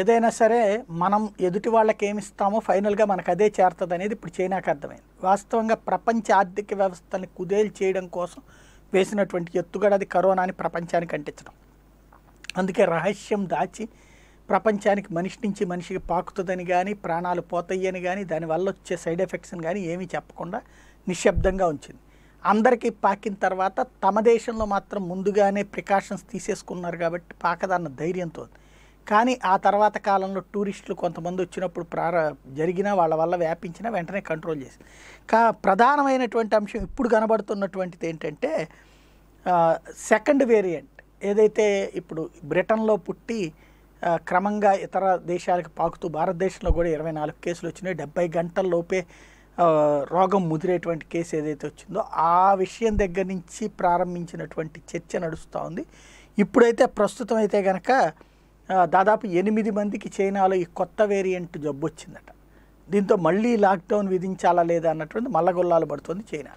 ఏదైనా సరే మనం ఎదుటి వాళ్ళకి ఏమిస్తామో ఫైనల్గా మనకు అదే చేరుతుంది అనేది ఇప్పుడు చైనాకు అర్థమైంది వాస్తవంగా ప్రపంచ ఆర్థిక వ్యవస్థని కుదేలు చేయడం కోసం వేసినటువంటి అది కరోనాని ప్రపంచానికి అంటించడం అందుకే రహస్యం దాచి ప్రపంచానికి మనిషి నుంచి మనిషికి పాకుతుందని కానీ ప్రాణాలు పోతాయని కానీ దానివల్ల వచ్చే సైడ్ ఎఫెక్ట్స్ని కానీ ఏమీ చెప్పకుండా నిశ్శబ్దంగా ఉంచింది అందరికీ పాకిన తర్వాత తమ దేశంలో మాత్రం ముందుగానే ప్రికాషన్స్ తీసేసుకున్నారు కాబట్టి పాకదన్న ధైర్యంతో కానీ ఆ తర్వాత కాలంలో టూరిస్టులు కొంతమంది వచ్చినప్పుడు ప్రార జరిగిన వాళ్ళ వల్ల వ్యాపించిన వెంటనే కంట్రోల్ చేసి కా ప్రధానమైనటువంటి అంశం ఇప్పుడు కనబడుతున్నటువంటిది ఏంటంటే సెకండ్ వేరియంట్ ఏదైతే ఇప్పుడు బ్రిటన్లో పుట్టి క్రమంగా ఇతర దేశాలకు పాకుతూ భారతదేశంలో కూడా ఇరవై నాలుగు కేసులు వచ్చినాయి డెబ్బై గంటల లోపే రోగం ముదిరేటువంటి కేసు ఏదైతే వచ్చిందో ఆ విషయం దగ్గర నుంచి ప్రారంభించినటువంటి చర్చ నడుస్తూ ఉంది ఇప్పుడైతే ప్రస్తుతం అయితే కనుక దాదాపు ఎనిమిది మందికి చైనాలో ఈ కొత్త వేరియంట్ జబ్బు వచ్చిందట దీంతో మళ్ళీ లాక్డౌన్ విధించాలా లేదా అన్నటువంటి మల్లగొల్లాలు పడుతుంది చైనా